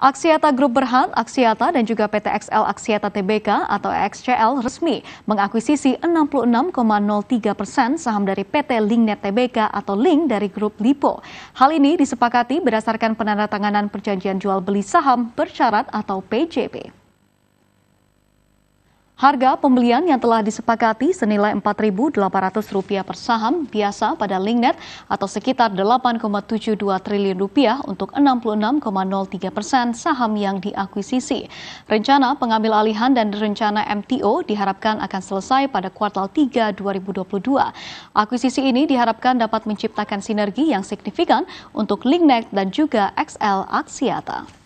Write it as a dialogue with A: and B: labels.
A: Aksiata Group Berhad, Aksiata dan juga PT XL Aksiata Tbk atau XCL resmi mengakuisisi 66,03 persen saham dari PT Linknet Tbk atau Link dari grup Lipo. Hal ini disepakati berdasarkan penandatanganan perjanjian jual beli saham bersyarat atau PJB. Harga pembelian yang telah disepakati senilai Rp4.800 per saham biasa pada Linknet atau sekitar 8,72 triliun rupiah untuk 66,03 persen saham yang diakuisisi. Rencana pengambil alihan dan rencana MTO diharapkan akan selesai pada kuartal 3 2022. Akuisisi ini diharapkan dapat menciptakan sinergi yang signifikan untuk Linknet dan juga XL Aksiata.